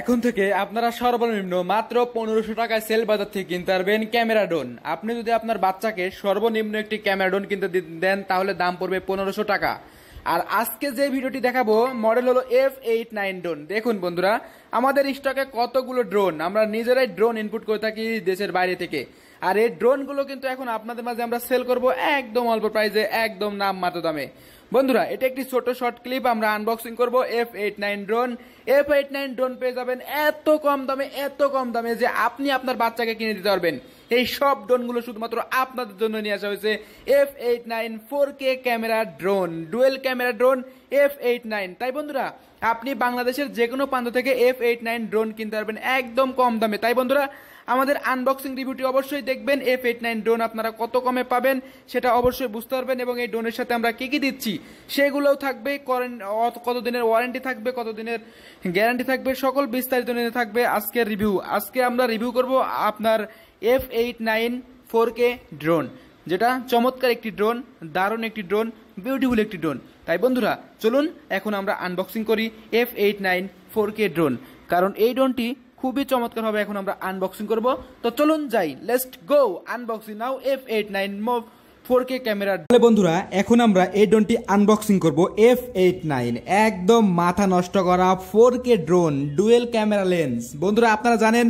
এখন থেকে আপনারা সর্বনিম্ন মাত্র পনেরোশো টাকায় সেল বাজার থেকে কিনতে পারবেন ক্যামেরা ডোন আপনি যদি আপনার বাচ্চাকে সর্বনিম্ন একটি ক্যামেরা ডোন কিনতে দেন তাহলে দাম পড়বে পনেরোশো টাকা আর আজকে যে ভিডিওটি দেখাবো মডেল হলো এফ এইট নাইন ড্রোন দেখুন বন্ধুরা আমাদের স্টকে কতগুলো ড্রোন আমরা নিজেরাই ড্রোন ইনপুট করে থাকি দেশের বাইরে থেকে আর এই ড্রোনগুলো কিন্তু এখন আপনাদের মাঝে আমরা সেল করব একদম অল্প প্রাইসে একদম নাম মাত্র দামে বন্ধুরা এটা একটি ছোট শর্ট ক্লিপ আমরা আনবক্সিং করব F eight nine drone F eight nine drone পেয়ে যাবেন এত কম দামে এত কম দামে যে আপনি আপনার বাচ্চাকে কিনে দিতে পারবেন এই সব ড্রোনগুলো শুধুমাত্র আপনাদের জন্য নিয়ে আসা হয়েছে F eight nine four K camera drone dual camera drone F eight nine তাই বন্ধুরা আপনি বাংলাদেশের যে কোনো প্রান্ত থেকে এফ এইট নাইন ড্রোন কিনতে পারবেন একদম কম দামে তাই বন্ধুরা আমাদের আনবক্সিং রিভিউটি অবশ্যই দেখবেন এফ এইট নাইন ড্রোন আপনারা কত কমে পাবেন সেটা অবশ্যই বুঝতে পারবেন এবং এই ড্রোনের সাথে আমরা কী কী দিচ্ছি সেগুলোও থাকবে কতদিনের ওয়ারেন্টি থাকবে কতদিনের গ্যারান্টি থাকবে সকল বিস্তারিত নিয়ে থাকবে আজকের রিভিউ আজকে আমরা রিভিউ করব আপনার F eight nine four K drone যেটা চমৎকার একটি ড্রোন দারুণ একটি ড্রোন বিউটিফুল একটি ড্রোন তাই বন্ধুরা চলুন এখন আমরা আনবক্সিং করি F eight nine four K drone কারণ এই ড্রোনটি খুবই চমৎকার হবে এখন আমরা আনবক্সিং করব তো চলুন যাই লেস্ট go unboxing now F eight nine four K camera বন্ধুরা এখন আমরা এই ড্রোনটি আনবক্সিং করব এফ এইট নাইন একদম মাথা নষ্ট করা four K drone dual camera lens বন্ধুরা আপনারা জানেন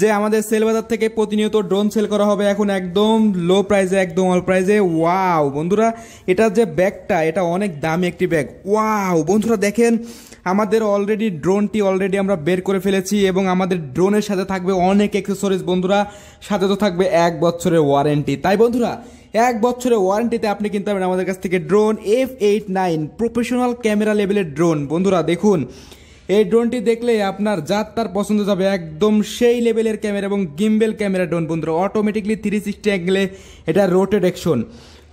যে আমাদের সেল বাজার থেকে প্রতিনিয়ত ড্রোন সেল করা হবে এখন একদম লো প্রাইজে একদম অল প্রাইজে ওয়াও বন্ধুরা এটার যে ব্যাগটা এটা অনেক দামি একটি ব্যাগ ওয়াও বন্ধুরা দেখেন আমাদের অলরেডি ড্রোনটি অলরেডি আমরা বের করে ফেলেছি এবং আমাদের ড্রোনের সাথে থাকবে অনেক অ্যাক্সেসরিজ বন্ধুরা সাথে তো থাকবে এক বছরের ওয়ারেন্টি তাই বন্ধুরা এক বছরের ওয়ারেন্টিতে আপনি কিনতে পারবেন আমাদের কাছ থেকে drone F eight nine professional camera লেভেলের ড্রোন বন্ধুরা দেখুন এই ড্রোনটি দেখলে আপনার যার তার পছন্দ যাবে একদম সেই লেভেলের ক্যামেরা এবং গিম্বেল ক্যামেরা ড্রোন বন্ধুরা অটোমেটিকলি থ্রি সিক্সটি অ্যাঙ্গেলে এটা রোটেড অ্যাকশন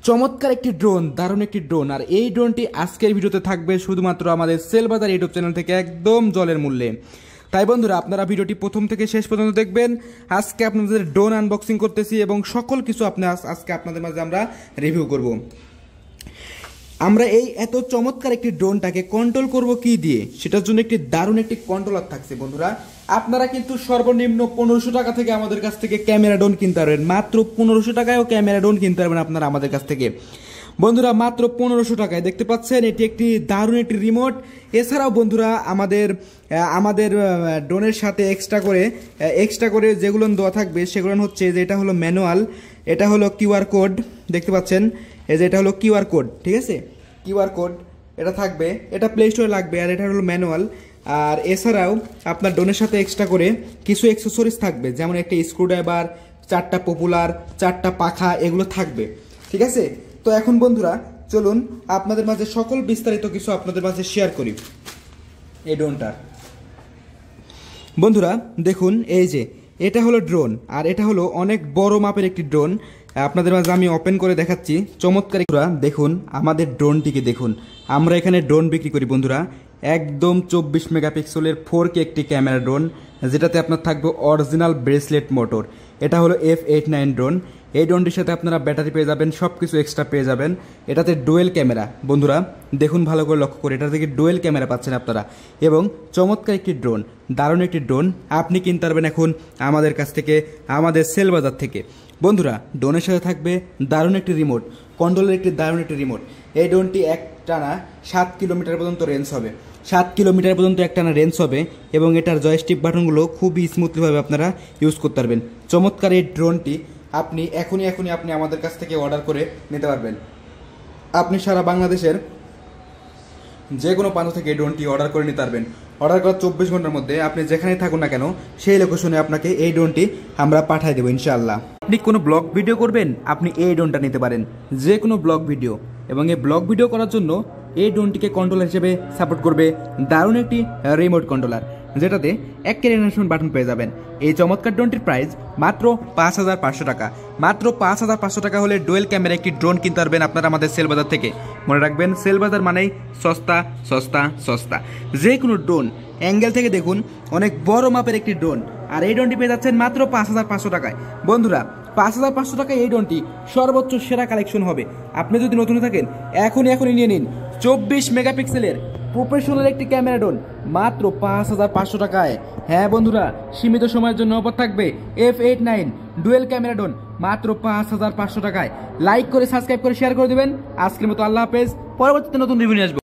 চমৎকার একটি ড্রোন দারুণ একটি ড্রোন আর এই ড্রোনটি আজকের ভিডিওতে থাকবে শুধুমাত্র আমাদের সেল বাজার ইউটিউব চ্যানেল থেকে একদম জলের মূল্যে তাই বন্ধুরা আপনারা ভিডিওটি প্রথম থেকে শেষ পর্যন্ত দেখবেন আজকে আপনাদের ড্রোন আনবক্সিং করতেছি এবং সকল কিছু আপনি আজকে আপনাদের মাঝে আমরা রিভিউ করব আমরা এই এত চমৎকার একটি ড্রোনটাকে কন্ট্রোল করব কি দিয়ে সেটার জন্য একটি দারুণ একটি কন্ট্রোলার থাকছে বন্ধুরা আপনারা কিন্তু সর্বনিম্ন পনেরোশো টাকা থেকে আমাদের কাছ থেকে ক্যামেরা ড্রোন কিনতে পারবেন মাত্র পনেরোশো টাকায়ও ক্যামেরা ড্রোন কিনতে পারবেন আপনারা আমাদের কাছ থেকে বন্ধুরা মাত্র পনেরোশো টাকায় দেখতে পাচ্ছেন এটি একটি দারুণ একটি রিমোট এছাড়াও বন্ধুরা আমাদের আমাদের ড্রোনের সাথে এক্সট্রা করে এক্সট্রা করে যেগুলো দেওয়া থাকবে সেগুলো হচ্ছে যে এটা হলো ম্যানুয়াল এটা হলো কিউআর কোড দেখতে পাচ্ছেন এই যে এটা হলো কিউআর কোড ঠিক আছে কিউআর কোড এটা থাকবে এটা প্লে স্টোরে লাগবে আর এটা হলো ম্যানুয়াল আর এছাড়াও আপনার ডোনের সাথে এক্সট্রা করে কিছু অ্যাক্সেসরিজ থাকবে যেমন একটা স্ক্রুড্রাইভার চারটা পপুলার চারটা পাখা এগুলো থাকবে ঠিক আছে তো এখন বন্ধুরা চলুন আপনাদের মাঝে সকল বিস্তারিত কিছু আপনাদের মাঝে শেয়ার করি এই ড্রোনটা বন্ধুরা দেখুন এই যে এটা হলো ড্রোন আর এটা হলো অনেক বড় মাপের একটি ড্রোন আপনাদের মাঝে আমি ওপেন করে দেখাচ্ছি চমৎকার দেখুন আমাদের ড্রোনটিকে দেখুন আমরা এখানে ড্রোন বিক্রি করি বন্ধুরা একদম চব্বিশ মেগাপিক্সেলের ফোর কে একটি ক্যামেরা ড্রোন যেটাতে আপনার থাকবে অরিজিনাল ব্রেসলেট মোটর এটা হলো এফ এইট নাইন ড্রোন এই ড্রোনটির সাথে আপনারা ব্যাটারি পেয়ে যাবেন সব কিছু এক্সট্রা পেয়ে যাবেন এটাতে ডুয়েল ক্যামেরা বন্ধুরা দেখুন ভালো করে লক্ষ্য করে এটা থেকে ডুয়েল ক্যামেরা পাচ্ছেন আপনারা এবং চমৎকার একটি ড্রোন দারুণ একটি ড্রোন আপনি কিনতে পারবেন এখন আমাদের কাছ থেকে আমাদের সেল বাজার থেকে বন্ধুরা ড্রোনের সাথে থাকবে দারুণ একটি রিমোট কন্ট্রোলের একটি দারুণ একটি রিমোট এই ড্রোনটি এক টানা সাত কিলোমিটার পর্যন্ত রেঞ্জ হবে সাত কিলোমিটার পর্যন্ত একটানা রেঞ্জ হবে এবং এটার জয়স্টিপ বাটনগুলো খুবই স্মুথলিভাবে আপনারা ইউজ করতে পারবেন চমৎকার এই ড্রোনটি আপনি এখনই এখনই আপনি আমাদের কাছ থেকে অর্ডার করে নিতে পারবেন আপনি সারা বাংলাদেশের যে কোনো প্রান্ত থেকে এই ড্রোনটি অর্ডার করে নিতে পারবেন অর্ডার করার চব্বিশ ঘন্টার মধ্যে আপনি যেখানেই থাকুন না কেন সেই লোকেশনে আপনাকে এই ড্রোনটি আমরা পাঠিয়ে দেবো ইনশাআল্লাহ আপনি কোনো ব্লগ ভিডিও করবেন আপনি এই ড্রোনটা নিতে পারেন যে কোনো ব্লগ ভিডিও এবং এই ব্লগ ভিডিও করার জন্য এই ড্রোনটিকে কন্ট্রোলার হিসেবে সাপোর্ট করবে দারুণ একটি রিমোট কন্ট্রোলার যেটাতে এক ক্যারিয়ার বাটন পেয়ে যাবেন এই চমৎকার ড্রোনটির প্রাইস মাত্র পাঁচ হাজার পাঁচশো টাকা মাত্র পাঁচ হাজার পাঁচশো টাকা হলে ডুয়েল ক্যামেরা একটি ড্রোন কিনতে পারবেন আপনারা আমাদের সেল বাজার থেকে মনে রাখবেন সেল বাজার মানেই সস্তা সস্তা সস্তা যে কোনো ড্রোন অ্যাঙ্গেল থেকে দেখুন অনেক বড় মাপের একটি ড্রোন আর এই ড্রোনটি পেয়ে যাচ্ছেন মাত্র পাঁচ হাজার পাঁচশো টাকায় বন্ধুরা পাঁচ হাজার পাঁচশো টাকায় এই ড্রোনটি সর্বোচ্চ সেরা কালেকশন হবে আপনি যদি নতুন থাকেন এখনই এখনই নিয়ে নিন চব্বিশ মেগাপিক্সেলের প্রফেশনাল একটি ক্যামেরা ড্রোন মাত্র পাঁচ হাজার পাঁচশো টাকায় হ্যাঁ বন্ধুরা সীমিত সময়ের জন্য অফার থাকবে F eight nine dual camera drone মাত্র পাঁচ হাজার পাঁচশো টাকায় লাইক করে সাবস্ক্রাইব করে শেয়ার করে দেবেন আজকের মতো আল্লাহ হাফেজ পরবর্তীতে নতুন রিভিউ নিয়ে